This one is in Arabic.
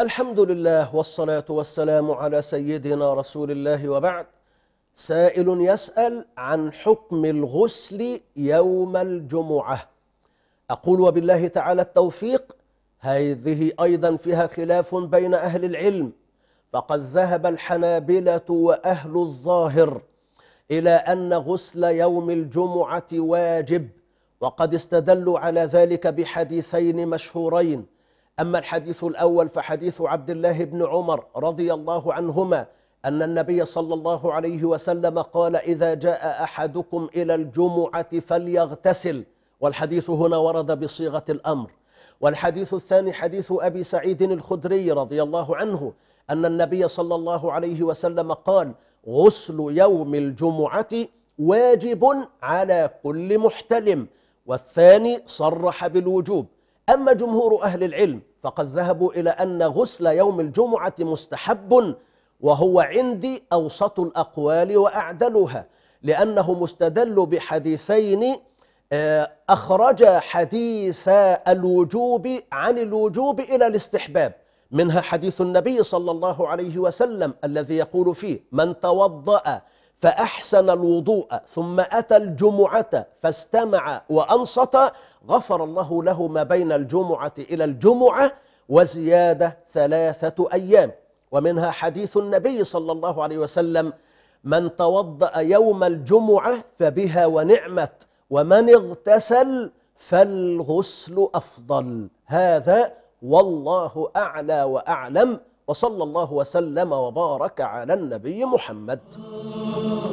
الحمد لله والصلاة والسلام على سيدنا رسول الله وبعد سائل يسأل عن حكم الغسل يوم الجمعة أقول وبالله تعالى التوفيق هذه أيضا فيها خلاف بين أهل العلم فقد ذهب الحنابلة وأهل الظاهر إلى أن غسل يوم الجمعة واجب وقد استدلوا على ذلك بحديثين مشهورين أما الحديث الأول فحديث عبد الله بن عمر رضي الله عنهما أن النبي صلى الله عليه وسلم قال إذا جاء أحدكم إلى الجمعة فليغتسل والحديث هنا ورد بصيغة الأمر والحديث الثاني حديث أبي سعيد الخدري رضي الله عنه أن النبي صلى الله عليه وسلم قال غسل يوم الجمعة واجب على كل محتلم والثاني صرح بالوجوب أما جمهور أهل العلم فقد ذهبوا إلى أن غسل يوم الجمعة مستحب وهو عندي أوسط الأقوال وأعدلها لأنه مستدل بحديثين آه، أخرج حديث الوجوب عن الوجوب إلى الاستحباب منها حديث النبي صلى الله عليه وسلم الذي يقول فيه من توضأ فأحسن الوضوء ثم أتى الجمعة فاستمع وأنصت غفر الله له ما بين الجمعة إلى الجمعة وزيادة ثلاثة أيام ومنها حديث النبي صلى الله عليه وسلم من توضأ يوم الجمعة فبها ونعمت ومن اغتسل فالغسل أفضل هذا والله أعلى وأعلم وصلى الله وسلم وبارك على النبي محمد